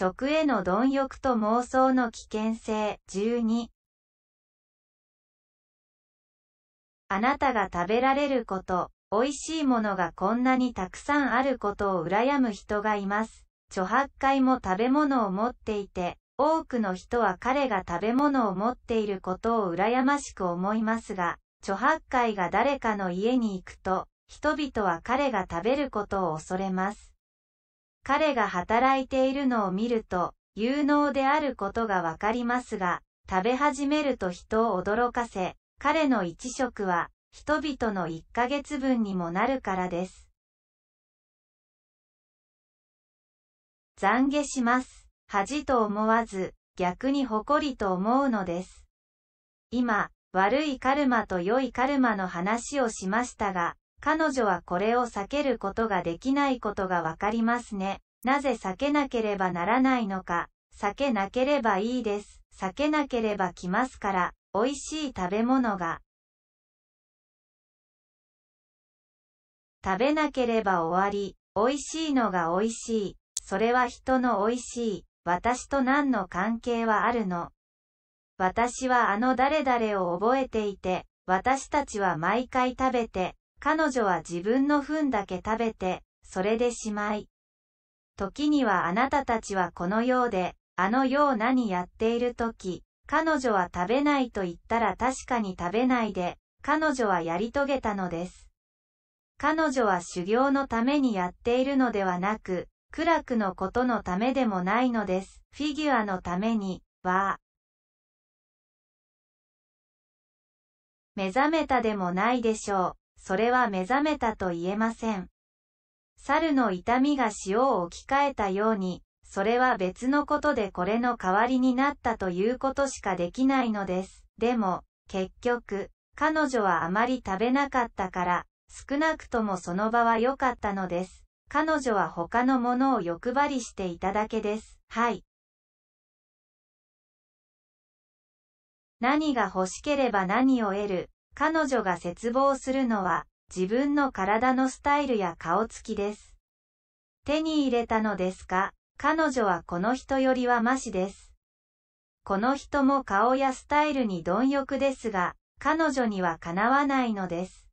食への貪欲と妄想の危険性12あなたが食べられること、美味しいものがこんなにたくさんあることを羨む人がいます。著八会も食べ物を持っていて、多くの人は彼が食べ物を持っていることを羨ましく思いますが、著八会が誰かの家に行くと、人々は彼が食べることを恐れます。彼が働いているのを見ると、有能であることがわかりますが、食べ始めると人を驚かせ、彼の一食は、人々の一ヶ月分にもなるからです。懺悔します。恥と思わず、逆に誇りと思うのです。今、悪いカルマと良いカルマの話をしましたが、彼女はこれを避けることができないことがわかりますね。なぜ避けなければならないのか。避けなければいいです。避けなければ来ますから、美味しい食べ物が。食べなければ終わり、美味しいのが美味しい。それは人の美味しい。私と何の関係はあるの私はあの誰々を覚えていて、私たちは毎回食べて、彼女は自分の糞だけ食べて、それでしまい。時にはあなたたちはこのようで、あのようなにやっている時、彼女は食べないと言ったら確かに食べないで、彼女はやり遂げたのです。彼女は修行のためにやっているのではなく、苦楽のことのためでもないのです。フィギュアのために、は、目覚めたでもないでしょう。それは目覚めたと言えません。猿の痛みが塩を置き換えたように、それは別のことでこれの代わりになったということしかできないのです。でも、結局、彼女はあまり食べなかったから、少なくともその場は良かったのです。彼女は他のものを欲張りしていただけです。はい。何が欲しければ何を得る。彼女が絶望するのは、自分の体のスタイルや顔つきです。手に入れたのですか彼女はこの人よりはマシです。この人も顔やスタイルに貪欲ですが、彼女にはかなわないのです。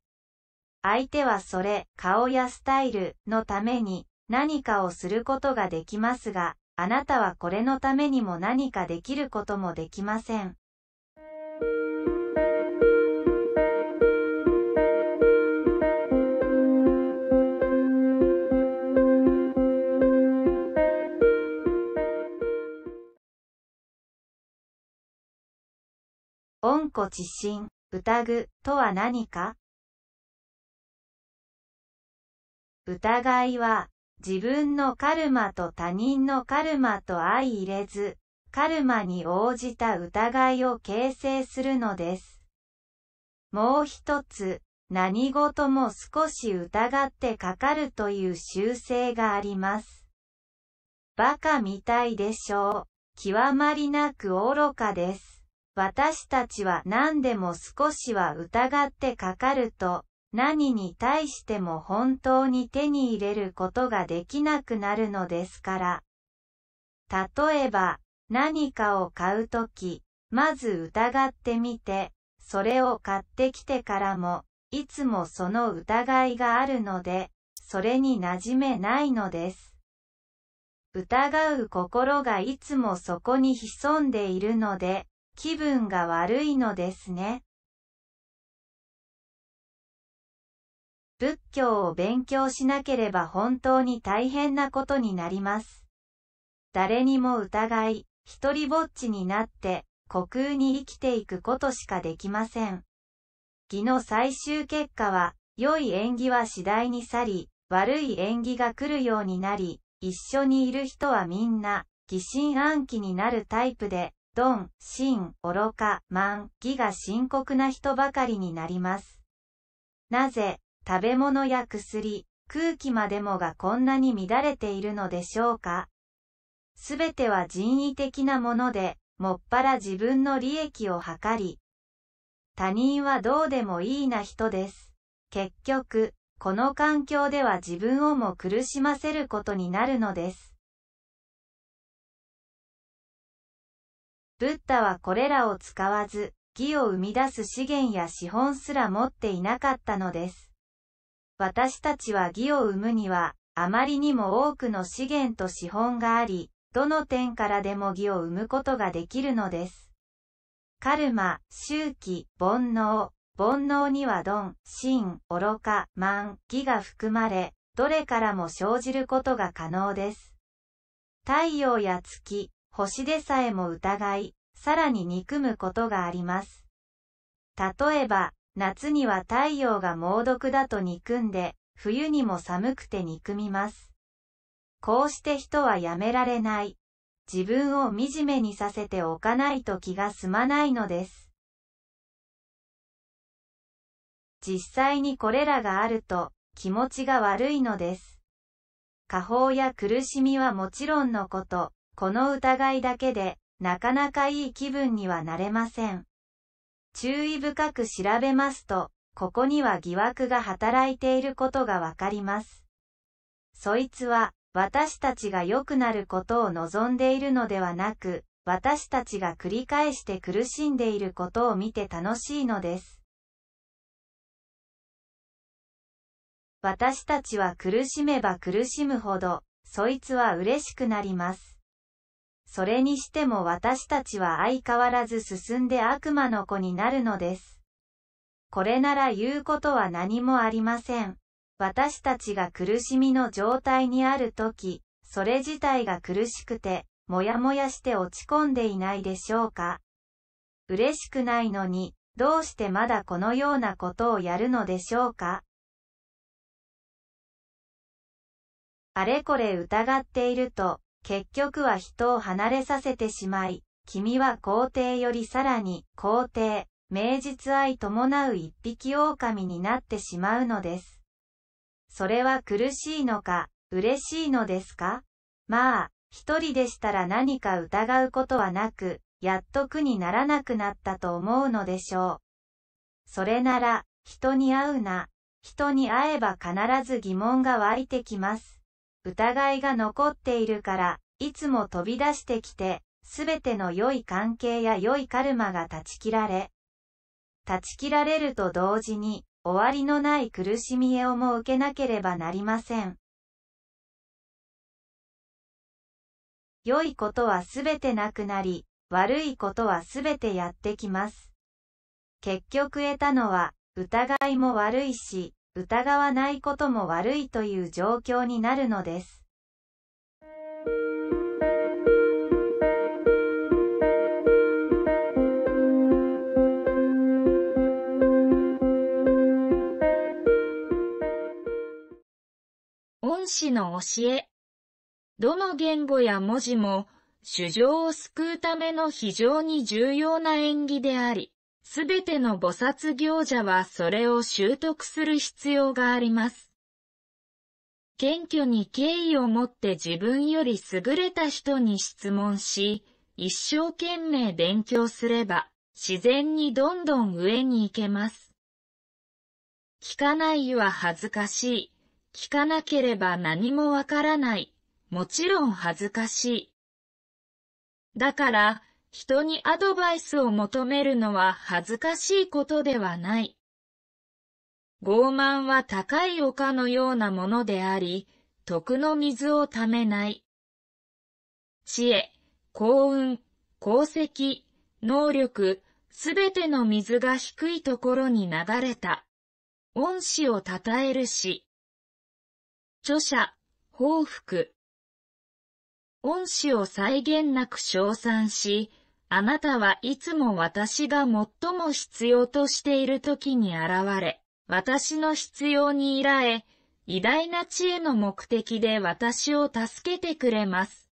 相手はそれ、顔やスタイルのために何かをすることができますが、あなたはこれのためにも何かできることもできません。固自信、疑とは何か疑いは、自分のカルマと他人のカルマと相入れず、カルマに応じた疑いを形成するのです。もう一つ、何事も少し疑ってかかるという習性があります。バカみたいでしょう。極まりなく愚かです。私たちは何でも少しは疑ってかかると、何に対しても本当に手に入れることができなくなるのですから。例えば、何かを買うとき、まず疑ってみて、それを買ってきてからも、いつもその疑いがあるので、それに馴染めないのです。疑う心がいつもそこに潜んでいるので、気分が悪いのですね。仏教を勉強しなければ本当に大変なことになります。誰にも疑い、一りぼっちになって、虚空に生きていくことしかできません。儀の最終結果は、良い縁起は次第に去り、悪い縁起が来るようになり、一緒にいる人はみんな、疑心暗鬼になるタイプで、ドン、シン、愚か、マン、義が深刻な人ばかりになります。なぜ、食べ物や薬、空気までもがこんなに乱れているのでしょうかすべては人為的なもので、もっぱら自分の利益を図り、他人はどうでもいいな人です。結局、この環境では自分をも苦しませることになるのです。ブッダはこれらを使わず、義を生み出す資源や資本すら持っていなかったのです。私たちは義を生むには、あまりにも多くの資源と資本があり、どの点からでも義を生むことができるのです。カルマ、周期、煩悩、煩悩にはドン、真、愚か、ン、義が含まれ、どれからも生じることが可能です。太陽や月、星でさえも疑い、さらに憎むことがあります。例えば、夏には太陽が猛毒だと憎んで、冬にも寒くて憎みます。こうして人はやめられない。自分を惨めにさせておかないと気が済まないのです。実際にこれらがあると気持ちが悪いのです。過方や苦しみはもちろんのこと、この疑いだけで、なかなかいい気分にはなれません。注意深く調べますと、ここには疑惑が働いていることがわかります。そいつは、私たちが良くなることを望んでいるのではなく、私たちが繰り返して苦しんでいることを見て楽しいのです。私たちは苦しめば苦しむほど、そいつは嬉しくなります。それにしても私たちは相変わらず進んで悪魔の子になるのです。これなら言うことは何もありません。私たちが苦しみの状態にあるとき、それ自体が苦しくて、もやもやして落ち込んでいないでしょうか。嬉しくないのに、どうしてまだこのようなことをやるのでしょうか。あれこれ疑っていると、結局は人を離れさせてしまい、君は皇帝よりさらに皇帝、名実愛伴う一匹狼になってしまうのです。それは苦しいのか、嬉しいのですかまあ、一人でしたら何か疑うことはなく、やっと苦にならなくなったと思うのでしょう。それなら、人に会うな、人に会えば必ず疑問が湧いてきます。疑いが残っているから、いつも飛び出してきて、すべての良い関係や良いカルマが断ち切られ、断ち切られると同時に、終わりのない苦しみをも受けなければなりません。良いことはすべてなくなり、悪いことはすべてやってきます。結局得たのは、疑いも悪いし、疑わないことも悪いという状況になるのです。恩師の教えどの言語や文字も、主情を救うための非常に重要な演技であり、すべての菩薩行者はそれを習得する必要があります。謙虚に敬意を持って自分より優れた人に質問し、一生懸命勉強すれば、自然にどんどん上に行けます。聞かないは恥ずかしい。聞かなければ何もわからない。もちろん恥ずかしい。だから、人にアドバイスを求めるのは恥ずかしいことではない。傲慢は高い丘のようなものであり、徳の水をためない。知恵、幸運、功績、能力、すべての水が低いところに流れた。恩師を称えるし。著者、報復。恩師を際限なく称賛し、あなたはいつも私が最も必要としている時に現れ、私の必要に依頼、偉大な知恵の目的で私を助けてくれます。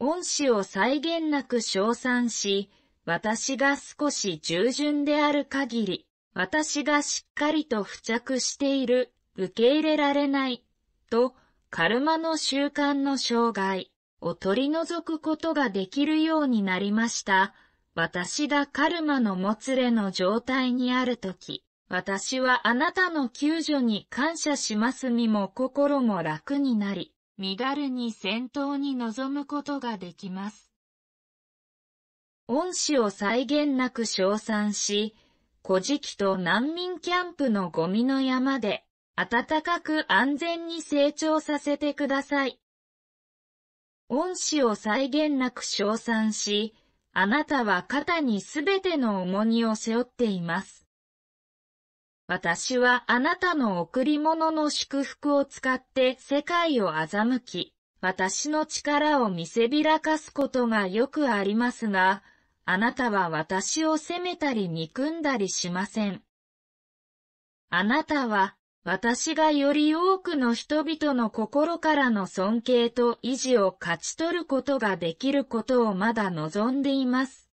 恩師を際限なく称賛し、私が少し従順である限り、私がしっかりと付着している、受け入れられない、と、カルマの習慣の障害。を取り除くことができるようになりました。私がカルマのもつれの状態にあるとき、私はあなたの救助に感謝しますにも心も楽になり、身軽に戦闘に臨むことができます。恩師を際限なく称賛し、古事記と難民キャンプのゴミの山で、暖かく安全に成長させてください。恩師を際限なく称賛し、あなたは肩にすべての重荷を背負っています。私はあなたの贈り物の祝福を使って世界を欺き、私の力を見せびらかすことがよくありますが、あなたは私を責めたり憎んだりしません。あなたは私がより多くの人々の心からの尊敬と維持を勝ち取ることができることをまだ望んでいます。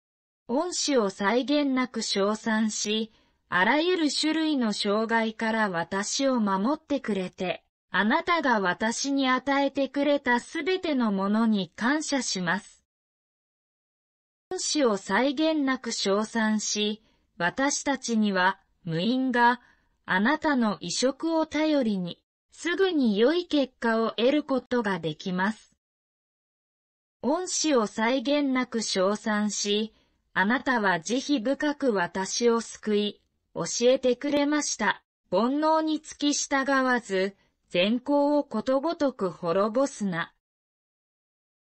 恩師を際限なく称賛し、あらゆる種類の障害から私を守ってくれて、あなたが私に与えてくれたすべてのものに感謝します。恩師を際限なく称賛し、私たちには無因が、あなたの移植を頼りに、すぐに良い結果を得ることができます。恩師を際限なく称賛し、あなたは慈悲深く私を救い、教えてくれました。煩悩に付き従わず、善行をことごとく滅ぼすな。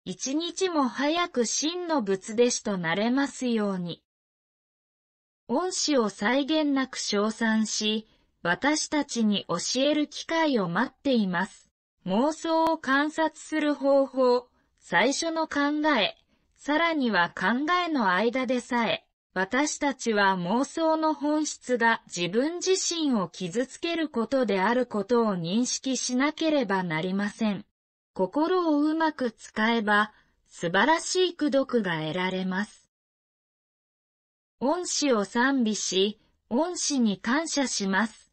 一日も早く真の仏弟子となれますように。恩師を際限なく称賛し、私たちに教える機会を待っています。妄想を観察する方法、最初の考え、さらには考えの間でさえ、私たちは妄想の本質が自分自身を傷つけることであることを認識しなければなりません。心をうまく使えば、素晴らしい功読が得られます。恩師を賛美し、恩師に感謝します。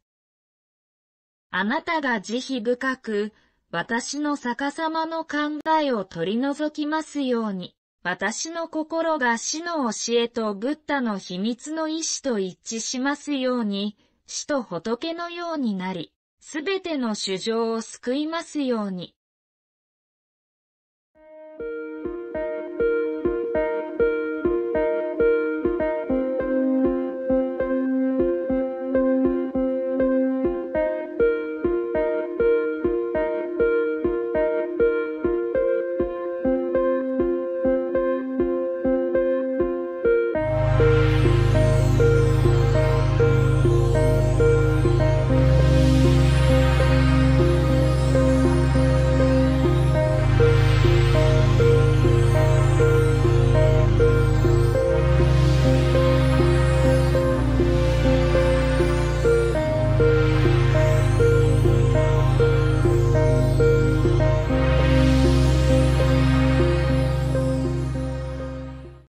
あなたが慈悲深く、私の逆さまの考えを取り除きますように、私の心が死の教えとブッダの秘密の意志と一致しますように、死と仏のようになり、すべての衆生を救いますように。